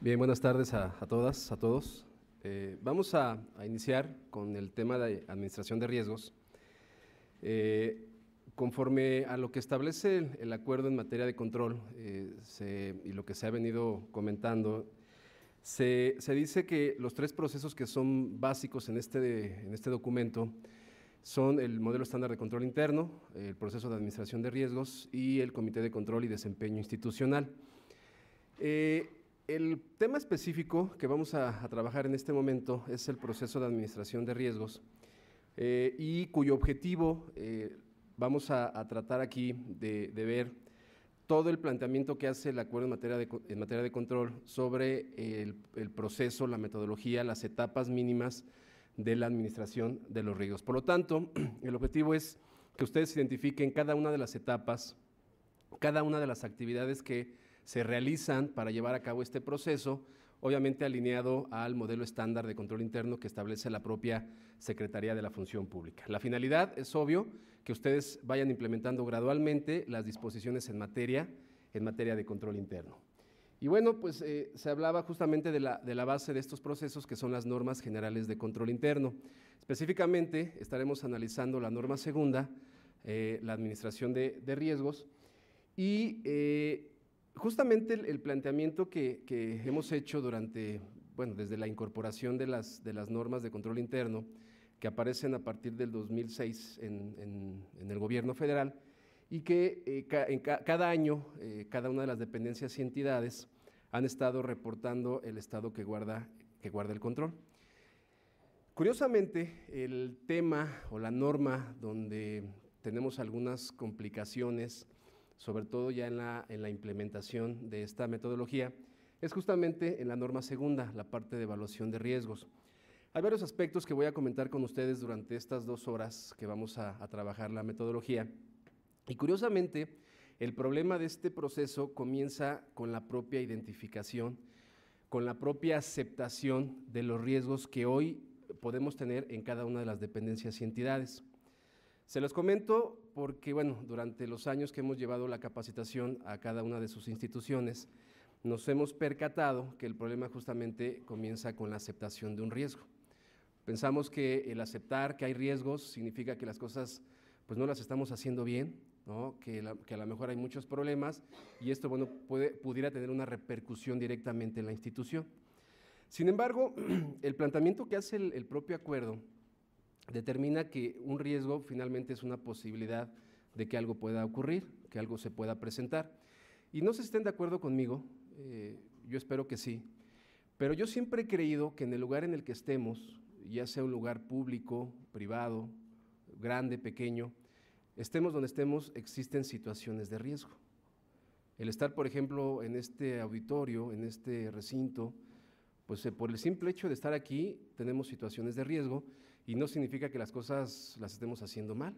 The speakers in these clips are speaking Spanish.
Bien, buenas tardes a, todas, a todos. Eh, vamos a, iniciar con el tema de administración de riesgos. Eh, conforme a lo que establece el, acuerdo en materia de control eh, y lo que se ha venido comentando, se, dice que los tres procesos que son básicos en este, en este documento son el modelo estándar de control interno, el proceso de administración de riesgos y el comité de control y desempeño institucional. El tema específico que vamos a, trabajar en este momento es el proceso de administración de riesgos eh, y cuyo objetivo eh, vamos a, tratar aquí de, ver todo el planteamiento que hace el acuerdo en materia de, control sobre el, proceso, la metodología, las etapas mínimas de la administración de los riesgos. Por lo tanto, el objetivo es que ustedes identifiquen cada una de las etapas, cada una de las actividades que se realizan para llevar a cabo este proceso, obviamente alineado al modelo estándar de control interno que establece la propia Secretaría de la Función Pública. La finalidad es obvio que ustedes vayan implementando gradualmente las disposiciones en materia, en materia de control interno. Y bueno, pues eh, se hablaba justamente de la, base de estos procesos que son las normas generales de control interno. Específicamente estaremos analizando la norma segunda, eh, la administración de, riesgos, y eh, justamente el, planteamiento que, hemos hecho durante, bueno, desde la incorporación de las, de las normas de control interno que aparecen a partir del 2006 en, el gobierno federal y que eh, en cada año eh, cada una de las dependencias y entidades han estado reportando el estado que guarda, que guarda el control. Curiosamente, el tema o la norma donde tenemos algunas complicaciones sobre todo ya en la, implementación de esta metodología, es justamente en la norma segunda, la parte de evaluación de riesgos. Hay varios aspectos que voy a comentar con ustedes durante estas dos horas que vamos a, a, trabajar la metodología. Y curiosamente, el problema de este proceso comienza con la propia identificación, con la propia aceptación de los riesgos que hoy podemos tener en cada una de las dependencias y entidades. Se los comento porque, bueno, durante los años que hemos llevado la capacitación a cada una de sus instituciones, nos hemos percatado que el problema justamente comienza con la aceptación de un riesgo. Pensamos que el aceptar que hay riesgos significa que las cosas pues no las estamos haciendo bien, que, a lo mejor hay muchos problemas y esto bueno, puede, pudiera tener una repercusión directamente en la institución. Sin embargo, el planteamiento que hace el, el propio acuerdo determina que un riesgo finalmente es una posibilidad de que algo pueda ocurrir, que algo se pueda presentar. Y no se estén de acuerdo conmigo, eh, yo espero que sí, pero yo siempre he creído que en el lugar en el que estemos, ya sea un lugar público, privado, grande, pequeño, estemos donde estemos, existen situaciones de riesgo. El estar, por ejemplo, en este auditorio, en este recinto, pues eh, por el simple hecho de estar aquí tenemos situaciones de riesgo y no significa que las cosas las estemos haciendo mal.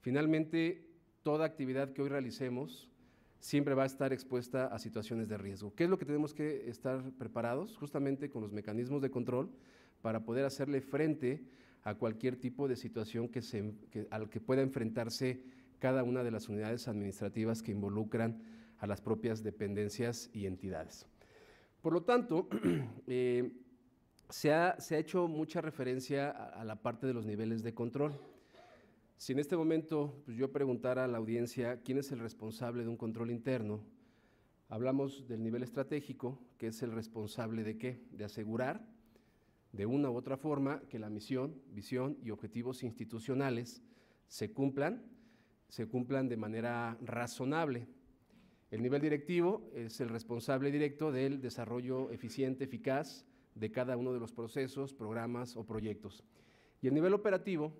Finalmente, toda actividad que hoy realicemos siempre va a estar expuesta a situaciones de riesgo. ¿Qué es lo que tenemos que estar preparados? Justamente con los mecanismos de control para poder hacerle frente a cualquier tipo de situación que se, que, al que pueda enfrentarse cada una de las unidades administrativas que involucran a las propias dependencias y entidades. Por lo tanto, eh, se ha, hecho mucha referencia a, la parte de los niveles de control. Si en este momento pues, yo preguntara a la audiencia quién es el responsable de un control interno, hablamos del nivel estratégico, que es el responsable de qué? De asegurar de una u otra forma que la misión, visión y objetivos institucionales se cumplan, se cumplan de manera razonable. El nivel directivo es el responsable directo del desarrollo eficiente, eficaz, de cada uno de los procesos, programas o proyectos. Y el nivel operativo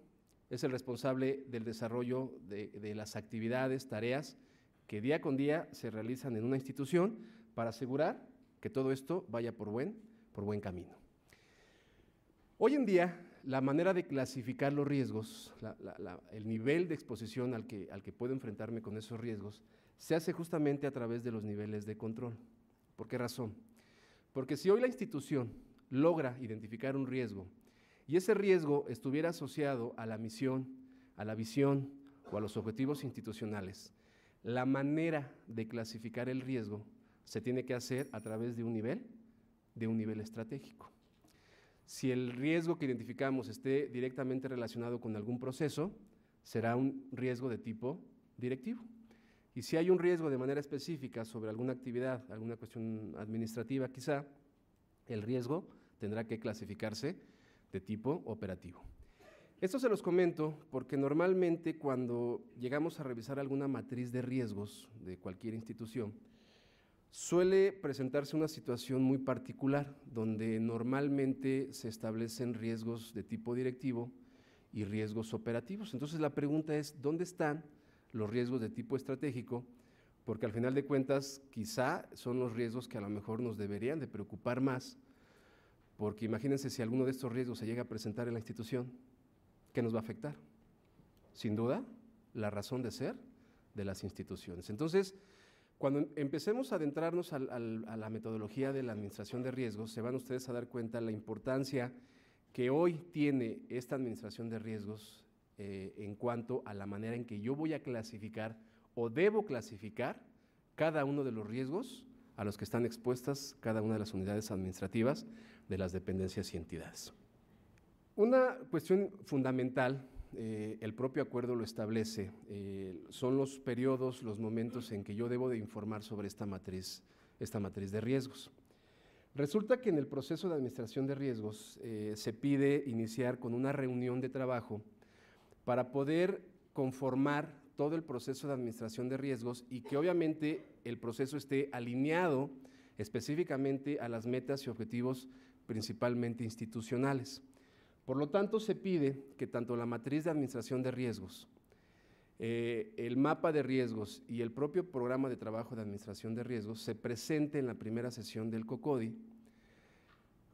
es el responsable del desarrollo de, las actividades, tareas que día con día se realizan en una institución para asegurar que todo esto vaya por buen, por buen camino. Hoy en día, la manera de clasificar los riesgos, el nivel de exposición que, al que puedo enfrentarme con esos riesgos, se hace justamente a través de los niveles de control. ¿Por qué razón? Porque si hoy la institución logra identificar un riesgo y ese riesgo estuviera asociado a la misión, a la visión o a los objetivos institucionales, la manera de clasificar el riesgo se tiene que hacer a través de un nivel, de un nivel estratégico. Si el riesgo que identificamos esté directamente relacionado con algún proceso, será un riesgo de tipo directivo. Y si hay un riesgo de manera específica sobre alguna actividad, alguna cuestión administrativa quizá, el riesgo tendrá que clasificarse de tipo operativo. Esto se los comento porque normalmente cuando llegamos a revisar alguna matriz de riesgos de cualquier institución, suele presentarse una situación muy particular donde normalmente se establecen riesgos de tipo directivo y riesgos operativos. Entonces la pregunta es, ¿dónde están los riesgos de tipo estratégico? porque al final de cuentas quizá son los riesgos que a lo mejor nos deberían de preocupar más, porque imagínense si alguno de estos riesgos se llega a presentar en la institución, ¿qué nos va a afectar? Sin duda, la razón de ser de las instituciones. Entonces, cuando empecemos a adentrarnos a la metodología de la administración de riesgos, se van ustedes a dar cuenta la importancia que hoy tiene esta administración de riesgos eh, en cuanto a la manera en que yo voy a clasificar o debo clasificar cada uno de los riesgos a los que están expuestas cada una de las unidades administrativas de las dependencias y entidades. Una cuestión fundamental, eh, el propio acuerdo lo establece, eh, son los periodos, los momentos en que yo debo de informar sobre esta matriz, esta matriz de riesgos. Resulta que en el proceso de administración de riesgos eh, se pide iniciar con una reunión de trabajo para poder conformar todo el proceso de administración de riesgos y que obviamente el proceso esté alineado específicamente a las metas y objetivos principalmente institucionales. Por lo tanto, se pide que tanto la matriz de administración de riesgos, eh, el mapa de riesgos y el propio programa de trabajo de administración de riesgos se presente en la primera sesión del COCODI,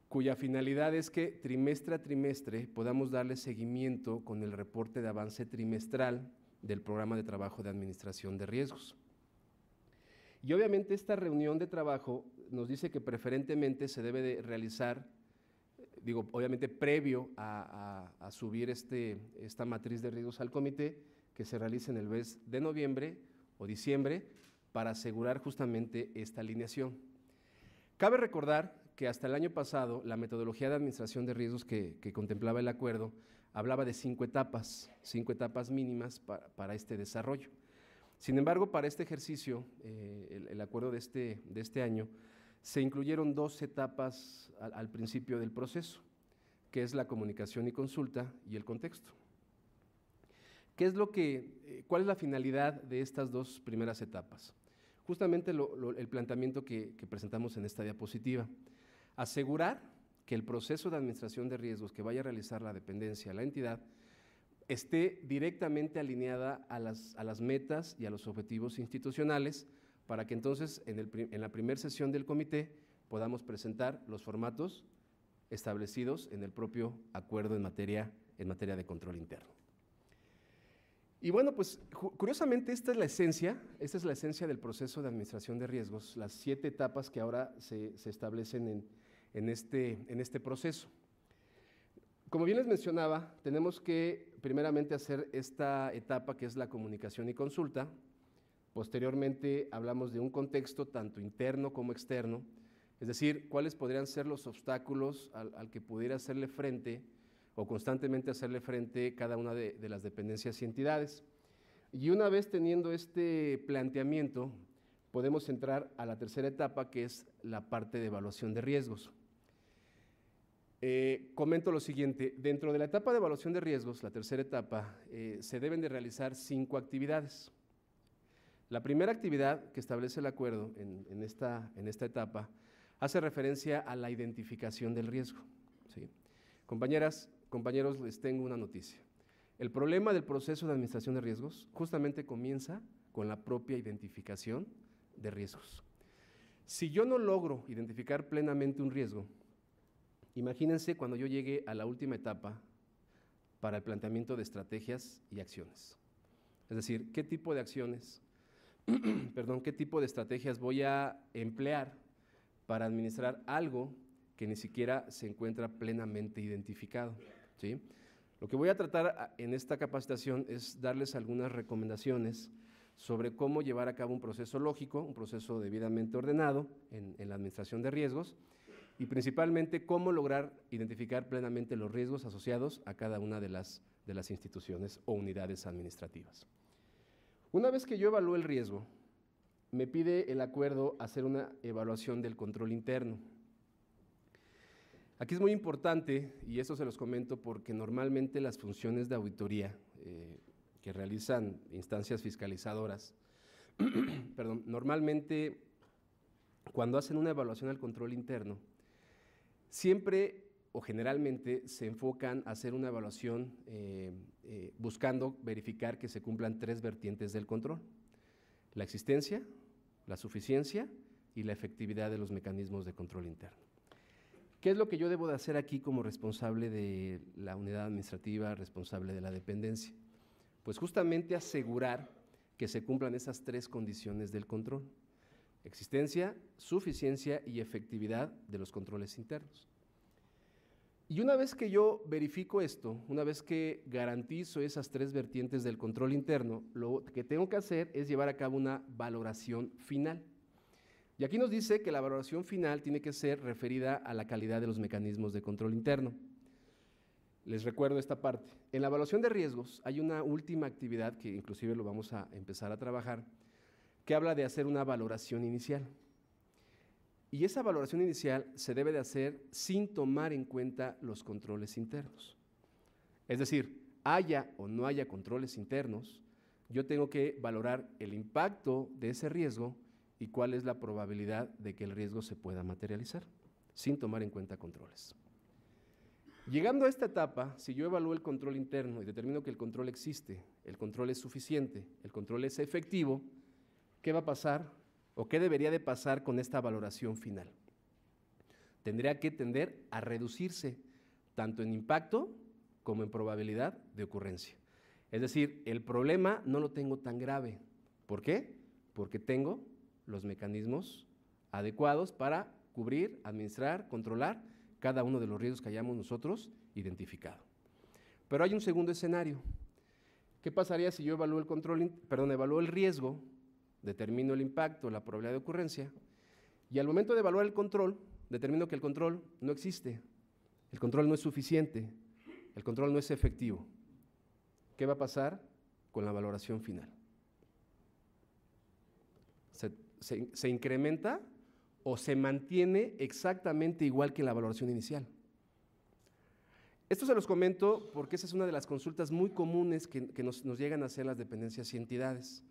cuya finalidad es que trimestre a trimestre podamos darle seguimiento con el reporte de avance trimestral del programa de trabajo de administración de riesgos. Y obviamente esta reunión de trabajo nos dice que preferentemente se debe de realizar, eh, digo, obviamente previo a, subir este, esta matriz de riesgos al comité, que se realice en el mes de noviembre o diciembre para asegurar justamente esta alineación. Cabe recordar que hasta el año pasado la metodología de administración de riesgos que contemplaba el acuerdo hablaba de cinco etapas, cinco etapas mínimas para, este desarrollo. Sin embargo, para este ejercicio, eh, el, acuerdo de este, de este año, se incluyeron dos etapas al, principio del proceso, que es la comunicación y consulta y el contexto. ¿Qué es lo que, eh, ¿Cuál es la finalidad de estas dos primeras etapas? Justamente el planteamiento que, que presentamos en esta diapositiva. Asegurar el proceso de administración de riesgos que vaya a realizar la dependencia, la entidad, esté directamente alineada a las, a las metas y a los objetivos institucionales para que entonces en, la primera sesión del comité podamos presentar los formatos establecidos en el propio acuerdo en materia, en materia de control interno. Y bueno, pues curiosamente esta es la esencia, esta es la esencia del proceso de administración de riesgos, las siete etapas que ahora se establecen en, en este, en este proceso. Como bien les mencionaba, tenemos que primeramente hacer esta etapa que es la comunicación y consulta. Posteriormente hablamos de un contexto tanto interno como externo, es decir, cuáles podrían ser los obstáculos al, que pudiera hacerle frente o constantemente hacerle frente cada una de las dependencias y entidades. Y una vez teniendo este planteamiento, podemos entrar a la tercera etapa que es la parte de evaluación de riesgos. Eh, comento lo siguiente, dentro de la etapa de evaluación de riesgos, la tercera etapa, eh, se deben de realizar cinco actividades. La primera actividad que establece el acuerdo en, esta, en esta, etapa hace referencia a la identificación del riesgo. Compañeras, compañeros, les tengo una noticia. El problema del proceso de administración de riesgos justamente comienza con la propia identificación de riesgos. Si yo no logro identificar plenamente un riesgo, Imagínense cuando yo llegué a la última etapa para el planteamiento de estrategias y acciones. Es decir, qué tipo de acciones, perdón, qué tipo de estrategias voy a emplear para administrar algo que ni siquiera se encuentra plenamente identificado. Lo que voy a tratar en esta capacitación es darles algunas recomendaciones sobre cómo llevar a cabo un proceso lógico, un proceso debidamente ordenado en la administración de riesgos y principalmente cómo lograr identificar plenamente los riesgos asociados a cada una de las, de las instituciones o unidades administrativas. Una vez que yo evalúo el riesgo, me pide el acuerdo hacer una evaluación del control interno. Aquí es muy importante, y eso se los comento porque normalmente las funciones de auditoría eh, que realizan instancias fiscalizadoras, perdón, normalmente cuando hacen una evaluación al control interno, siempre o generalmente se enfocan a hacer una evaluación eh, eh, buscando verificar que se cumplan tres vertientes del control, la existencia, la suficiencia y la efectividad de los mecanismos de control interno. ¿Qué es lo que yo debo de hacer aquí como responsable de la unidad administrativa, responsable de la dependencia? Pues justamente asegurar que se cumplan esas tres condiciones del control existencia, suficiencia y efectividad de los controles internos. Y una vez que yo verifico esto, una vez que garantizo esas tres vertientes del control interno, lo que tengo que hacer es llevar a cabo una valoración final. Y aquí nos dice que la valoración final tiene que ser referida a la calidad de los mecanismos de control interno. Les recuerdo esta parte. En la evaluación de riesgos hay una última actividad que inclusive lo vamos a empezar a trabajar, que habla de hacer una valoración inicial. Y esa valoración inicial se debe de hacer sin tomar en cuenta los controles internos. Es decir, haya o no haya controles internos, yo tengo que valorar el impacto de ese riesgo y cuál es la probabilidad de que el riesgo se pueda materializar, sin tomar en cuenta controles. Llegando a esta etapa, si yo evalúo el control interno y determino que el control existe, el control es suficiente, el control es efectivo, ¿qué va a pasar o qué debería de pasar con esta valoración final? Tendría que tender a reducirse tanto en impacto como en probabilidad de ocurrencia. Es decir, el problema no lo tengo tan grave. ¿Por qué? Porque tengo los mecanismos adecuados para cubrir, administrar, controlar cada uno de los riesgos que hayamos nosotros identificado. Pero hay un segundo escenario. ¿Qué pasaría si yo evalúo el control, perdón, evalúo el riesgo determino el impacto, la probabilidad de ocurrencia, y al momento de evaluar el control, determino que el control no existe, el control no es suficiente, el control no es efectivo. ¿Qué va a pasar con la valoración final? ¿Se, incrementa o se mantiene exactamente igual que la valoración inicial? Esto se los comento porque esa es una de las consultas muy comunes que, nos, llegan a hacer las dependencias y entidades.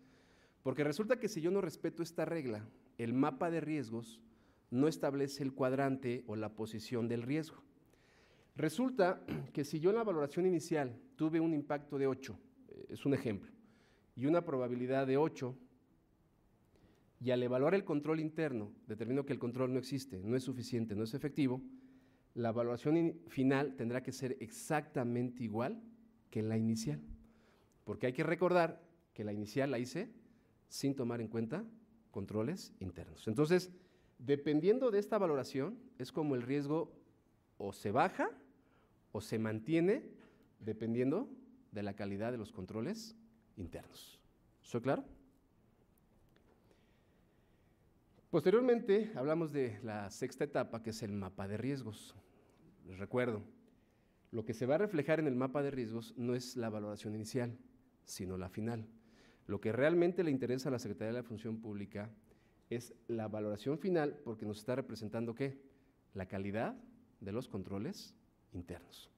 Porque resulta que si yo no respeto esta regla, el mapa de riesgos no establece el cuadrante o la posición del riesgo. Resulta que si yo en la valoración inicial tuve un impacto de 8, eh, es un ejemplo, y una probabilidad de 8, y al evaluar el control interno determino que el control no existe, no es suficiente, no es efectivo, la valoración final tendrá que ser exactamente igual que la inicial. Porque hay que recordar que la inicial la hice sin tomar en cuenta controles internos. Entonces, dependiendo de esta valoración, es como el riesgo o se baja o se mantiene dependiendo de la calidad de los controles internos. ¿Soy claro? Posteriormente hablamos de la sexta etapa, que es el mapa de riesgos. Les recuerdo, lo que se va a reflejar en el mapa de riesgos no es la valoración inicial, sino la final. Lo que realmente le interesa a la Secretaría de la Función Pública es la valoración final, porque nos está representando qué? La calidad de los controles internos.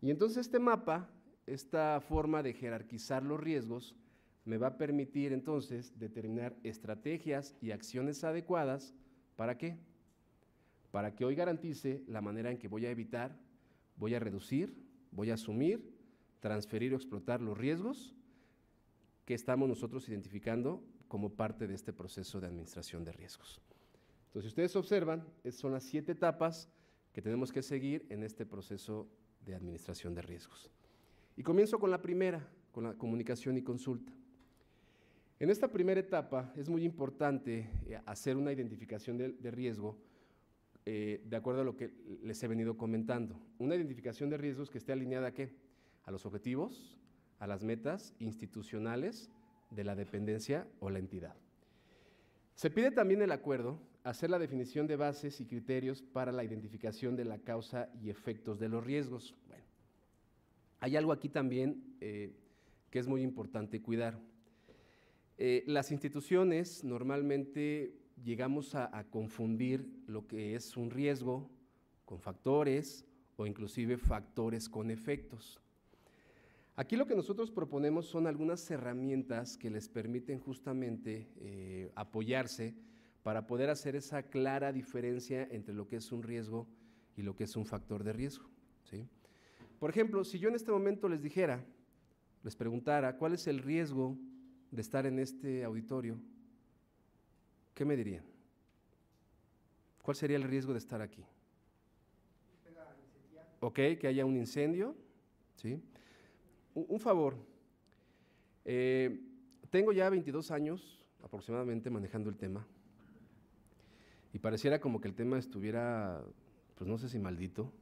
Y entonces este mapa, esta forma de jerarquizar los riesgos, me va a permitir entonces determinar estrategias y acciones adecuadas para qué? Para que hoy garantice la manera en que voy a evitar, voy a reducir, voy a asumir, transferir o explotar los riesgos que estamos nosotros identificando como parte de este proceso de administración de riesgos. Entonces, si ustedes observan, son las siete etapas que tenemos que seguir en este proceso de administración de riesgos. Y comienzo con la primera, con la comunicación y consulta. En esta primera etapa es muy importante eh, hacer una identificación de, riesgo eh, de acuerdo a lo que les he venido comentando. Una identificación de riesgos que esté alineada a qué? A los objetivos, a las metas institucionales de la dependencia o la entidad. Se pide también el acuerdo hacer la definición de bases y criterios para la identificación de la causa y efectos de los riesgos. Bueno, hay algo aquí también eh, que es muy importante cuidar. Eh, las instituciones normalmente llegamos a, a confundir lo que es un riesgo con factores o inclusive factores con efectos. Aquí lo que nosotros proponemos son algunas herramientas que les permiten justamente eh, apoyarse para poder hacer esa clara diferencia entre lo que es un riesgo y lo que es un factor de riesgo. Por ejemplo, si yo en este momento les dijera, les preguntara, ¿cuál es el riesgo de estar en este auditorio? ¿Qué me dirían? ¿Cuál sería el riesgo de estar aquí? Ok, que haya un incendio, ¿sí? un favor. Eh, tengo ya 22 años aproximadamente manejando el tema y pareciera como que el tema estuviera, pues no sé si maldito.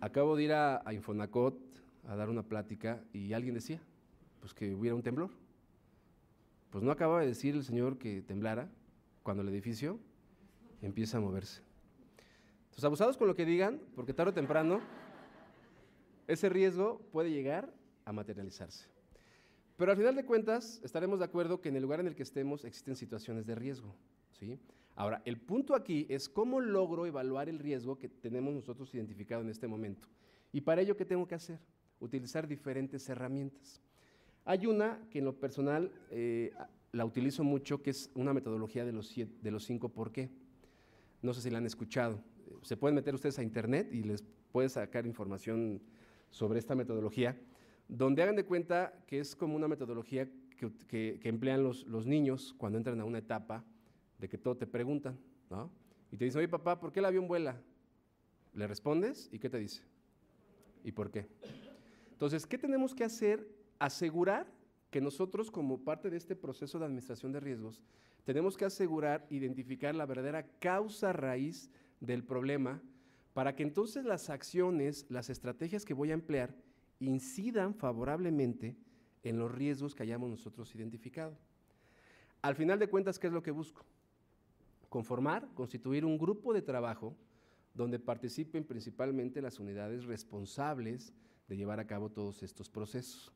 Acabo de ir a, a Infonacot a dar una plática y alguien decía, pues que hubiera un temblor. Pues no acababa de decir el señor que temblara cuando el edificio empieza a moverse. Entonces, abusados con lo que digan, porque tarde o temprano ese riesgo puede llegar a materializarse. Pero al final de cuentas, estaremos de acuerdo que en el lugar en el que estemos existen situaciones de riesgo. ¿sí? Ahora, el punto aquí es cómo logro evaluar el riesgo que tenemos nosotros identificado en este momento. Y para ello, ¿qué tengo que hacer? Utilizar diferentes herramientas. Hay una que en lo personal eh, la utilizo mucho, que es una metodología de los, de los cinco por qué. No sé si la han escuchado. Se pueden meter ustedes a internet y les pueden sacar información sobre esta metodología, donde hagan de cuenta que es como una metodología que, que, emplean los, los, niños cuando entran a una etapa de que todo te preguntan, ¿no? Y te dicen, oye papá, ¿por qué el avión vuela? Le respondes y ¿qué te dice? ¿Y por qué? Entonces, ¿qué tenemos que hacer? Asegurar que nosotros como parte de este proceso de administración de riesgos, tenemos que asegurar, identificar la verdadera causa raíz del problema para que entonces las acciones, las estrategias que voy a emplear, incidan favorablemente en los riesgos que hayamos nosotros identificado. Al final de cuentas, ¿qué es lo que busco? Conformar, constituir un grupo de trabajo donde participen principalmente las unidades responsables de llevar a cabo todos estos procesos.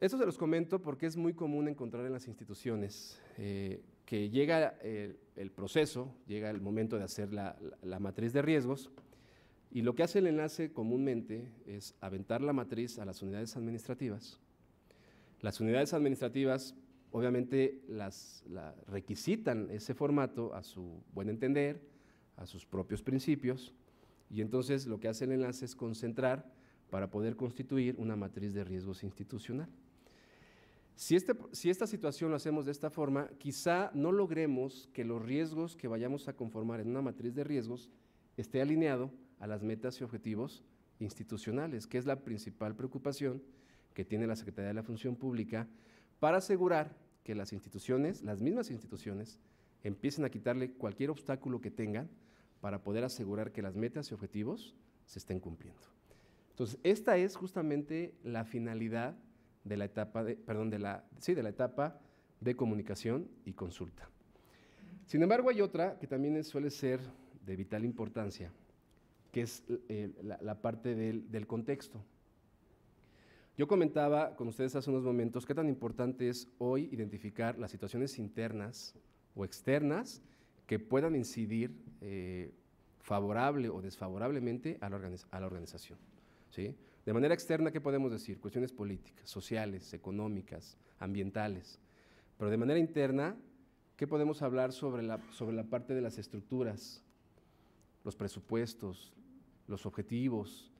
Esto se los comento porque es muy común encontrar en las instituciones eh, que llega eh, el, proceso, llega el momento de hacer la, matriz de riesgos, y lo que hace el enlace comúnmente es aventar la matriz a las unidades administrativas. Las unidades administrativas obviamente las, requisitan ese formato a su buen entender, a sus propios principios, y entonces lo que hace el enlace es concentrar para poder constituir una matriz de riesgos institucional. Este, si, esta situación lo hacemos de esta forma, quizá no logremos que los riesgos que vayamos a conformar en una matriz de riesgos esté alineado a las metas y objetivos institucionales, que es la principal preocupación que tiene la Secretaría de la Función Pública para asegurar que las instituciones, las mismas instituciones, empiecen a quitarle cualquier obstáculo que tengan para poder asegurar que las metas y objetivos se estén cumpliendo. Entonces, esta es justamente la finalidad de la etapa de, perdón, de la, sí, de la etapa de comunicación y consulta. Sin embargo, hay otra que también suele ser de vital importancia, que es eh, la, parte del, del contexto. Yo comentaba con ustedes hace unos momentos qué tan importante es hoy identificar las situaciones internas o externas que puedan incidir eh, favorable o desfavorablemente a la, a la organización. ¿sí? De manera externa, ¿qué podemos decir? Cuestiones políticas, sociales, económicas, ambientales. Pero de manera interna, ¿qué podemos hablar sobre la, sobre la parte de las estructuras, los presupuestos, los objetivos?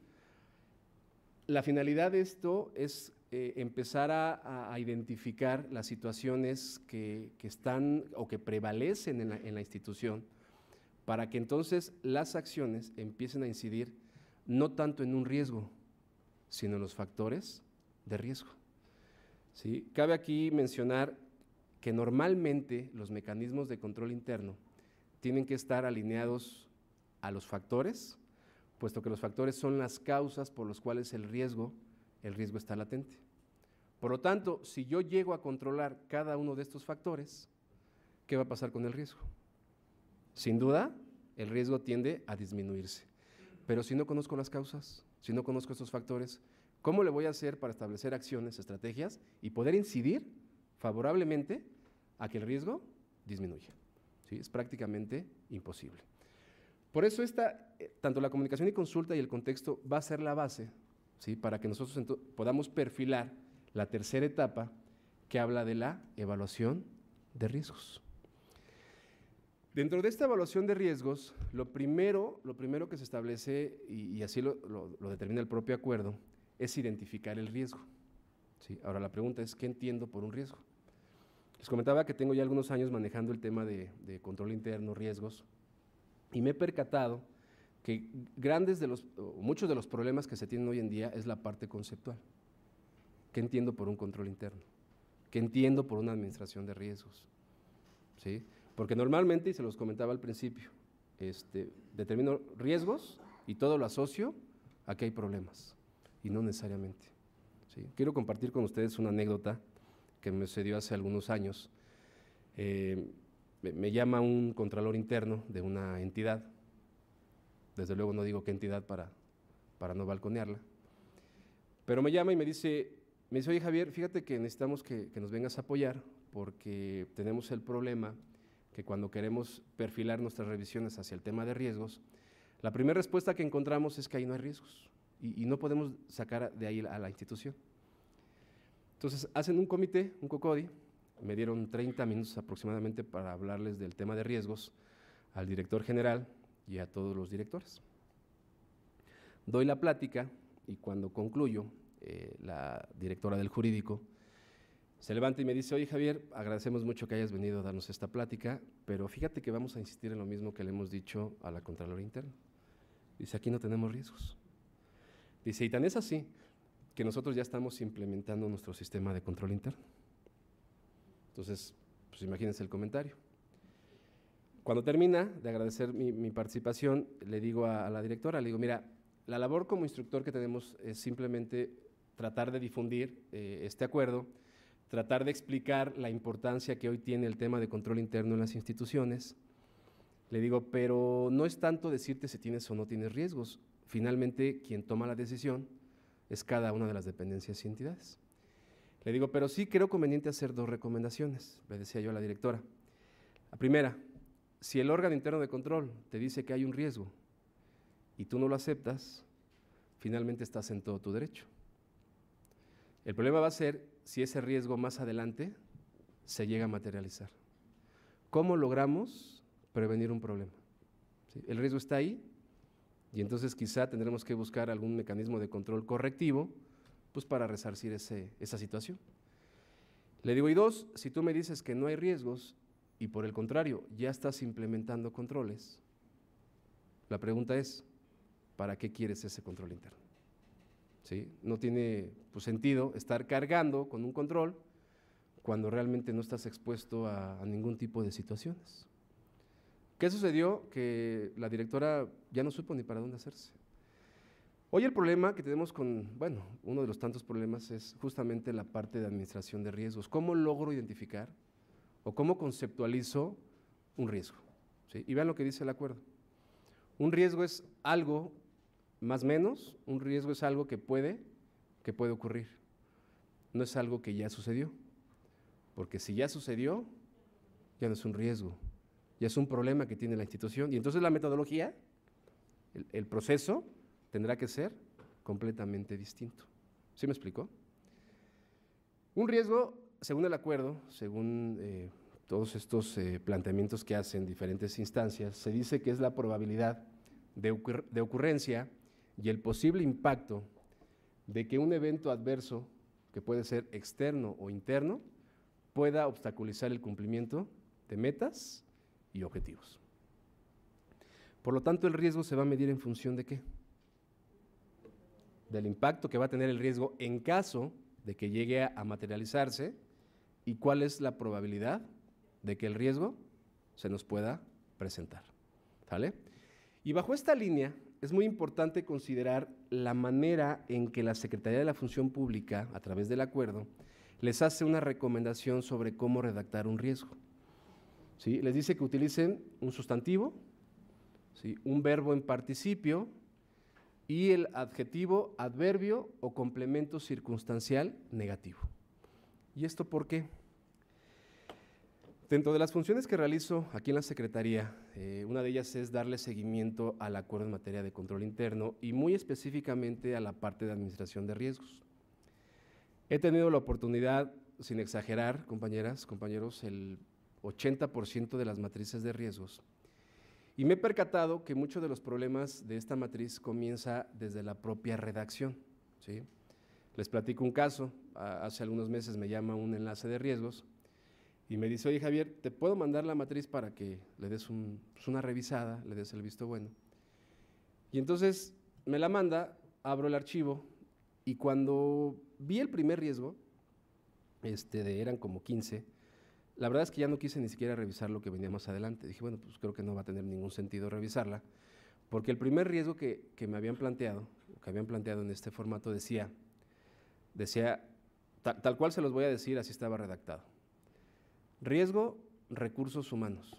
La finalidad de esto es eh, empezar a, identificar las situaciones que, están o que prevalecen en la institución para que entonces las acciones empiecen a incidir no tanto en un riesgo, sino los factores de riesgo. Cabe aquí mencionar que normalmente los mecanismos de control interno tienen que estar alineados a los factores, puesto que los factores son las causas por las cuales el riesgo, el riesgo está latente. Por lo tanto, si yo llego a controlar cada uno de estos factores, ¿qué va a pasar con el riesgo? Sin duda, el riesgo tiende a disminuirse. Pero si no conozco las causas, si no conozco estos factores, ¿cómo le voy a hacer para establecer acciones, estrategias y poder incidir favorablemente a que el riesgo disminuya? ¿Sí? Es prácticamente imposible. Por eso esta, eh, tanto la comunicación y consulta y el contexto va a ser la base ¿sí? para que nosotros podamos perfilar la tercera etapa que habla de la evaluación de riesgos. Dentro de esta evaluación de riesgos, lo primero, lo primero que se establece, y, así lo, determina el propio acuerdo, es identificar el riesgo. Ahora la pregunta es, ¿qué entiendo por un riesgo? Les comentaba que tengo ya algunos años manejando el tema de, de control interno, riesgos, y me he percatado que grandes de los, muchos de los problemas que se tienen hoy en día es la parte conceptual. ¿Qué entiendo por un control interno? ¿Qué entiendo por una administración de riesgos? ¿Sí? Porque normalmente, y se los comentaba al principio, este, determino riesgos y todo lo asocio a que hay problemas, y no necesariamente. Quiero compartir con ustedes una anécdota que me sucedió hace algunos años. Eh, me llama un contralor interno de una entidad, desde luego no digo qué entidad para, para no balconearla, pero me llama y me dice, me dice, oye Javier, fíjate que necesitamos que, que nos vengas a apoyar porque tenemos el problema que cuando queremos perfilar nuestras revisiones hacia el tema de riesgos, la primera respuesta que encontramos es que ahí no hay riesgos y, no podemos sacar de ahí a la institución. Entonces, hacen un comité, un COCODI, me dieron 30 minutos aproximadamente para hablarles del tema de riesgos al director general y a todos los directores. Doy la plática y cuando concluyo, eh, la directora del jurídico se levanta y me dice, oye Javier, agradecemos mucho que hayas venido a darnos esta plática, pero fíjate que vamos a insistir en lo mismo que le hemos dicho a la Contraloría Interna. Dice, aquí no tenemos riesgos. Dice, y tan es así que nosotros ya estamos implementando nuestro sistema de control interno. Entonces, pues imagínense el comentario. Cuando termina de agradecer mi, participación, le digo a, la directora, le digo, mira, la labor como instructor que tenemos es simplemente tratar de difundir eh, este acuerdo tratar de explicar la importancia que hoy tiene el tema de control interno en las instituciones. Le digo, pero no es tanto decirte si tienes o no tienes riesgos. Finalmente, quien toma la decisión es cada una de las dependencias y entidades. Le digo, pero sí creo conveniente hacer dos recomendaciones, le decía yo a la directora. La primera, si el órgano interno de control te dice que hay un riesgo y tú no lo aceptas, finalmente estás en todo tu derecho. El problema va a ser si ese riesgo más adelante se llega a materializar. ¿Cómo logramos prevenir un problema? El riesgo está ahí y entonces quizá tendremos que buscar algún mecanismo de control correctivo pues para resarcir ese, esa situación. Le digo, y dos, si tú me dices que no hay riesgos y por el contrario ya estás implementando controles, la pregunta es, ¿para qué quieres ese control interno? No tiene pues, sentido estar cargando con un control cuando realmente no estás expuesto a, ningún tipo de situaciones. ¿Qué sucedió? Que la directora ya no supo ni para dónde hacerse. Hoy el problema que tenemos con, bueno, uno de los tantos problemas es justamente la parte de administración de riesgos. ¿Cómo logro identificar o cómo conceptualizo un riesgo? Y vean lo que dice el acuerdo. Un riesgo es algo más menos, un riesgo es algo que puede, que puede ocurrir. No es algo que ya sucedió. Porque si ya sucedió, ya no es un riesgo, ya es un problema que tiene la institución. Y entonces la metodología, el, proceso, tendrá que ser completamente distinto. ¿Sí me explicó? Un riesgo, según el acuerdo, según eh, todos estos eh, planteamientos que hacen diferentes instancias, se dice que es la probabilidad de, ocurrencia y el posible impacto de que un evento adverso, que puede ser externo o interno, pueda obstaculizar el cumplimiento de metas y objetivos. Por lo tanto, el riesgo se va a medir en función de qué? Del impacto que va a tener el riesgo en caso de que llegue a materializarse y cuál es la probabilidad de que el riesgo se nos pueda presentar. ¿Sale? Y bajo esta línea, es muy importante considerar la manera en que la Secretaría de la Función Pública, a través del acuerdo, les hace una recomendación sobre cómo redactar un riesgo. ¿Sí? Les dice que utilicen un sustantivo, ¿sí? un verbo en participio y el adjetivo, adverbio o complemento circunstancial negativo. ¿Y esto por qué? Dentro de las funciones que realizo aquí en la Secretaría, eh, una de ellas es darle seguimiento al acuerdo en materia de control interno y muy específicamente a la parte de administración de riesgos. He tenido la oportunidad, sin exagerar, compañeras, compañeros, el 80% de las matrices de riesgos. Y me he percatado que muchos de los problemas de esta matriz comienza desde la propia redacción. ¿sí? Les platico un caso. Hace algunos meses me llama un enlace de riesgos y me dice, oye Javier, ¿te puedo mandar la matriz para que le des pues, una revisada, le des el visto bueno? Y entonces me la manda, abro el archivo y cuando vi el primer riesgo, este, de, eran como 15, la verdad es que ya no quise ni siquiera revisar lo que venía más adelante. Dije, bueno, pues creo que no va a tener ningún sentido revisarla, porque el primer riesgo que, me habían planteado, que habían planteado en este formato decía, decía, tal cual se los voy a decir, así estaba redactado Riesgo, recursos humanos.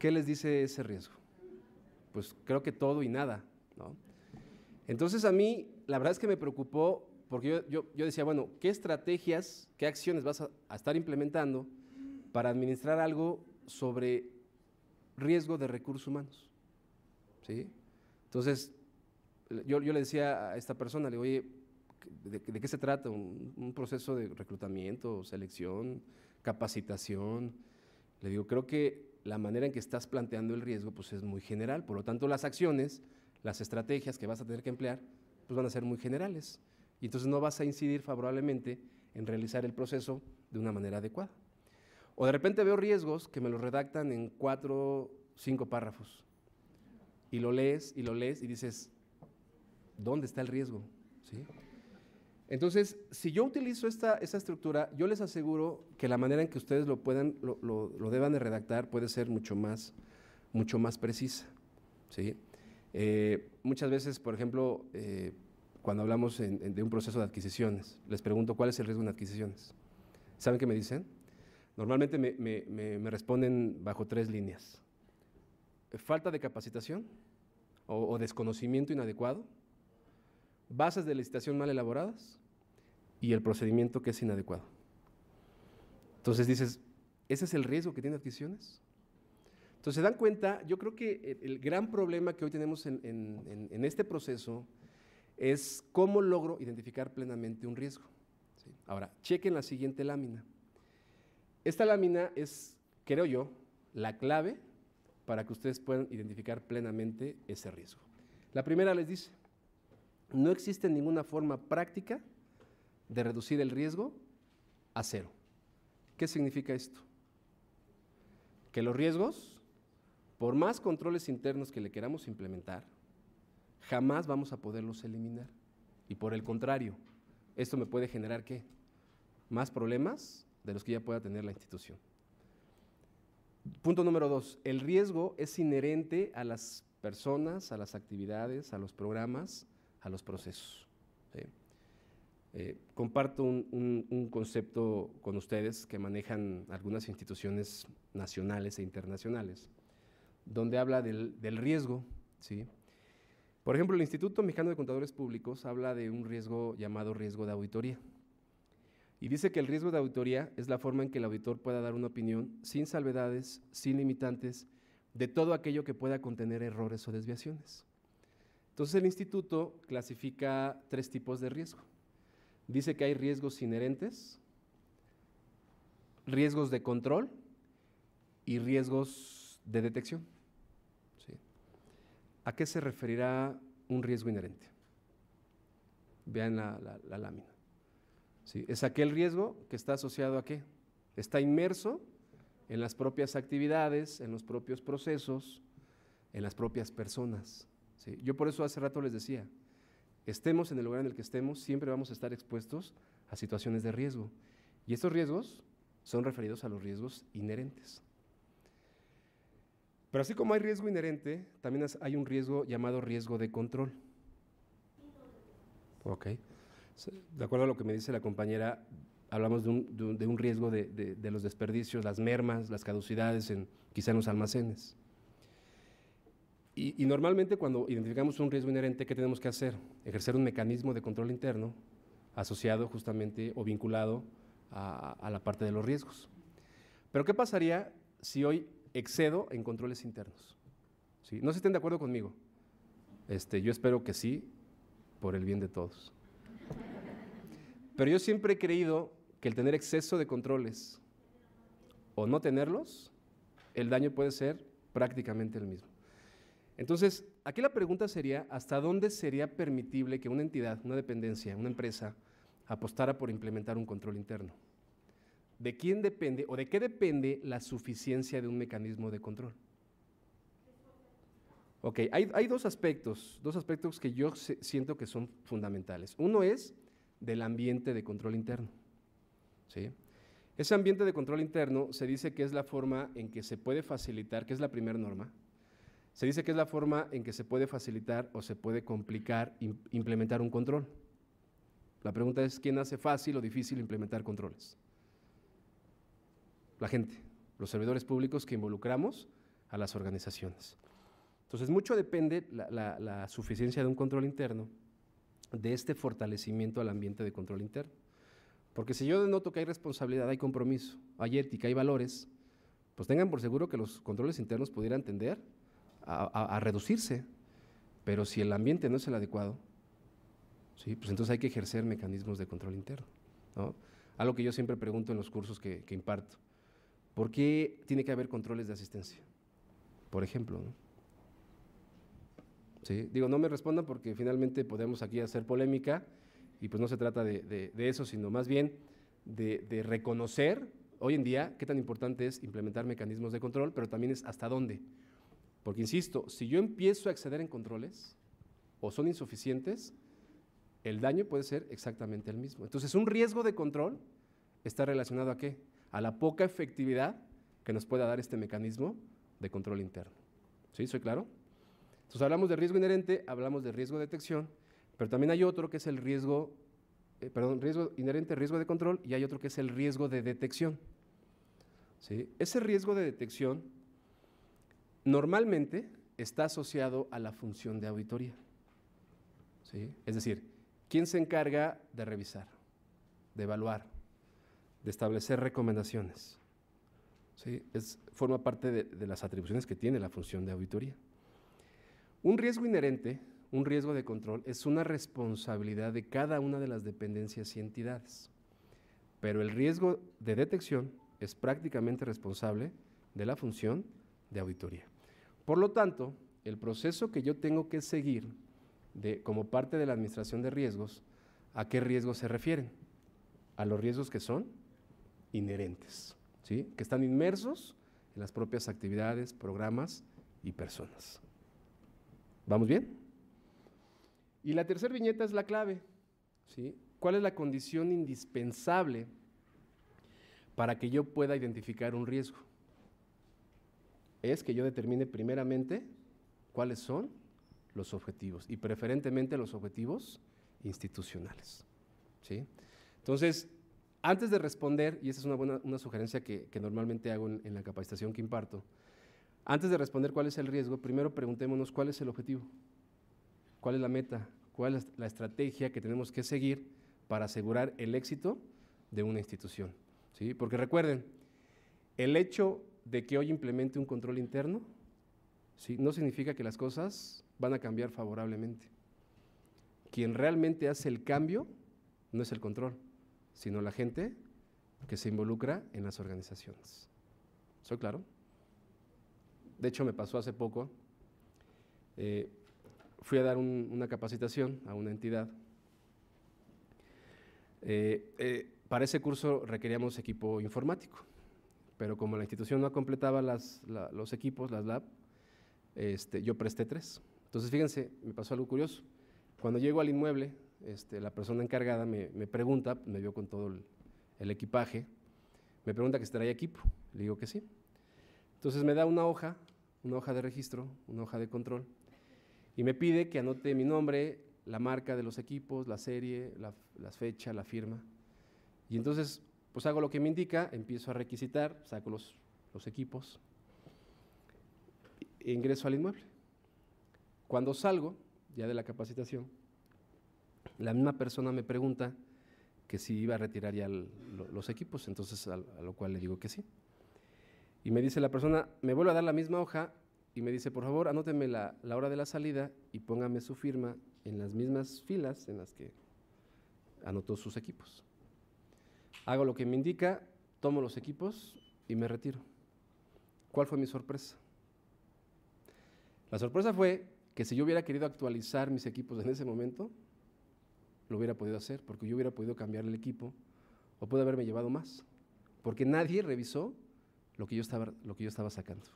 ¿Qué les dice ese riesgo? Pues creo que todo y nada. ¿no? Entonces a mí, la verdad es que me preocupó porque yo, decía, bueno, ¿qué estrategias, qué acciones vas a, estar implementando para administrar algo sobre riesgo de recursos humanos? ¿Sí? Entonces, yo, yo le decía a esta persona, le digo, oye, de, qué se trata? Un, proceso de reclutamiento, selección, capacitación. Le digo, creo que la manera en que estás planteando el riesgo pues es muy general, por lo tanto las acciones, las estrategias que vas a tener que emplear pues van a ser muy generales y entonces no vas a incidir favorablemente en realizar el proceso de una manera adecuada. O de repente veo riesgos que me los redactan en cuatro, cinco párrafos y lo lees y lo lees y dices, ¿dónde está el riesgo? ¿Sí? Entonces, si yo utilizo esta, estructura, yo les aseguro que la manera en que ustedes lo puedan, lo, deban de redactar puede ser mucho más, mucho más precisa. ¿sí? Eh, muchas veces, por ejemplo, eh, cuando hablamos de un proceso de adquisiciones, les pregunto cuál es el riesgo en adquisiciones. ¿Saben qué me dicen? Normalmente me, responden bajo tres líneas. Falta de capacitación o desconocimiento inadecuado bases de licitación mal elaboradas y el procedimiento que es inadecuado. Entonces dices, ¿ese es el riesgo que tiene adquisiciones? Entonces se dan cuenta, yo creo que el gran problema que hoy tenemos en, este proceso es cómo logro identificar plenamente un riesgo. Ahora, chequen la siguiente lámina. Esta lámina es, creo yo, la clave para que ustedes puedan identificar plenamente ese riesgo. La primera les dice, no existe ninguna forma práctica de reducir el riesgo a cero. ¿Qué significa esto? Que los riesgos, por más controles internos que le queramos implementar, jamás vamos a poderlos eliminar. Y por el contrario, esto me puede generar qué? Más problemas de los que ya pueda tener la institución. Punto número dos, el riesgo es inherente a las personas, a las actividades, a los programas, a los procesos. Eh, comparto un, concepto con ustedes que manejan algunas instituciones nacionales e internacionales, donde habla del, riesgo. ¿sí? Por ejemplo, el Instituto Mexicano de Contadores Públicos habla de un riesgo llamado riesgo de auditoría. Y dice que el riesgo de auditoría es la forma en que el auditor pueda dar una opinión sin salvedades, sin limitantes, de todo aquello que pueda contener errores o desviaciones. Entonces el instituto clasifica tres tipos de riesgo. Dice que hay riesgos inherentes, riesgos de control y riesgos de detección. ¿A qué se referirá un riesgo inherente? Vean la, lámina. Es aquel riesgo que está asociado a qué? Está inmerso en las propias actividades, en los propios procesos, en las propias personas. Yo por eso hace rato les decía, estemos en el lugar en el que estemos, siempre vamos a estar expuestos a situaciones de riesgo. Y estos riesgos son referidos a los riesgos inherentes. Pero así como hay riesgo inherente, también hay un riesgo llamado riesgo de control. Ok. De acuerdo a lo que me dice la compañera, hablamos de un, riesgo de, los desperdicios, las mermas, las caducidades, en, quizá en los almacenes. Y, normalmente cuando identificamos un riesgo inherente, ¿qué tenemos que hacer? Ejercer un mecanismo de control interno asociado justamente o vinculado a, la parte de los riesgos. Pero ¿qué pasaría si hoy excedo en controles internos? No se estén de acuerdo conmigo. Este, yo espero que sí, por el bien de todos. Pero yo siempre he creído que el tener exceso de controles o no tenerlos, el daño puede ser prácticamente el mismo. Entonces, aquí la pregunta sería, ¿hasta dónde sería permitible que una entidad, una dependencia, una empresa apostara por implementar un control interno? ¿De quién depende o de qué depende la suficiencia de un mecanismo de control? Ok, hay, dos aspectos, dos aspectos que yo siento que son fundamentales. Uno es del ambiente de control interno. ¿sí? Ese ambiente de control interno se dice que es la forma en que se puede facilitar, que es la primera norma, se dice que es la forma en que se puede facilitar o se puede complicar implementar un control. La pregunta es, ¿quién hace fácil o difícil implementar controles? La gente, los servidores públicos que involucramos a las organizaciones. Entonces, mucho depende la, suficiencia de un control interno, de este fortalecimiento al ambiente de control interno. Porque si yo denoto que hay responsabilidad, hay compromiso, hay ética, hay valores, pues tengan por seguro que los controles internos pudieran tender a, reducirse. Pero si el ambiente no es el adecuado, ¿sí? pues entonces hay que ejercer mecanismos de control interno. ¿no? Algo que yo siempre pregunto en los cursos que, imparto. ¿Por qué tiene que haber controles de asistencia? Por ejemplo. Digo, no me respondan porque finalmente podemos aquí hacer polémica y pues no se trata de, eso, sino más bien de, reconocer hoy en día qué tan importante es implementar mecanismos de control, pero también es hasta dónde. Porque, insisto, si yo empiezo a exceder en controles o son insuficientes, el daño puede ser exactamente el mismo. Entonces, un riesgo de control está relacionado a qué? A la poca efectividad que nos pueda dar este mecanismo de control interno. ¿Sí? ¿Soy claro? Entonces, hablamos de riesgo inherente, hablamos de riesgo de detección, pero también hay otro que es el riesgo, eh, perdón, riesgo inherente, riesgo de control, y hay otro que es el riesgo de detección. ¿Sí? Ese riesgo de detección normalmente está asociado a la función de auditoría. Es decir, ¿quién se encarga de revisar, de evaluar, de establecer recomendaciones? Es, forma parte de, de las atribuciones que tiene la función de auditoría. Un riesgo inherente, un riesgo de control, es una responsabilidad de cada una de las dependencias y entidades, pero el riesgo de detección es prácticamente responsable de la función de auditoría. Por lo tanto, el proceso que yo tengo que seguir de, como parte de la administración de riesgos, ¿a qué riesgos se refieren? A los riesgos que son inherentes, ¿sí? que están inmersos en las propias actividades, programas y personas. ¿Vamos bien? Y la tercera viñeta es la clave. ¿sí? ¿Cuál es la condición indispensable para que yo pueda identificar un riesgo? es que yo determine primeramente cuáles son los objetivos y preferentemente los objetivos institucionales. ¿sí? Entonces, antes de responder, y esa es una, buena, una sugerencia que, normalmente hago en, la capacitación que imparto, antes de responder cuál es el riesgo, primero preguntémonos cuál es el objetivo, cuál es la meta, cuál es la estrategia que tenemos que seguir para asegurar el éxito de una institución. ¿sí? Porque recuerden, el hecho de que hoy implemente un control interno, no significa que las cosas van a cambiar favorablemente. Quien realmente hace el cambio no es el control, sino la gente que se involucra en las organizaciones. ¿Soy claro? De hecho, me pasó hace poco, eh, fui a dar una capacitación a una entidad. Eh, eh, para ese curso requeríamos equipo informático pero como la institución no completaba los equipos, las lab, este, yo presté tres. Entonces, fíjense, me pasó algo curioso. Cuando llego al inmueble, este, la persona encargada me, pregunta, me vio con todo el, equipaje, me pregunta que si traía equipo. Le digo que sí. Entonces me da una hoja, una hoja de registro, una hoja de control, y me pide que anote mi nombre, la marca de los equipos, la serie, las la fecha, la firma. Y entonces pues hago lo que me indica, empiezo a requisitar, saco los, equipos, e ingreso al inmueble. Cuando salgo ya de la capacitación, la misma persona me pregunta que si iba a retirar ya los equipos, entonces a, lo cual le digo que sí. Y me dice la persona, me vuelve a dar la misma hoja y me dice, por favor, anóteme la, hora de la salida y póngame su firma en las mismas filas en las que anotó sus equipos. Hago lo que me indica, tomo los equipos y me retiro. ¿Cuál fue mi sorpresa? La sorpresa fue que si yo hubiera querido actualizar mis equipos en ese momento, lo hubiera podido hacer, porque yo hubiera podido cambiar el equipo o pude haberme llevado más, porque nadie revisó lo que yo estaba, lo que yo estaba sacando.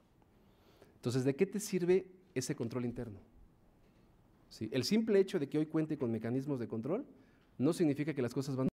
Entonces, ¿de qué te sirve ese control interno? El simple hecho de que hoy cuente con mecanismos de control no significa que las cosas van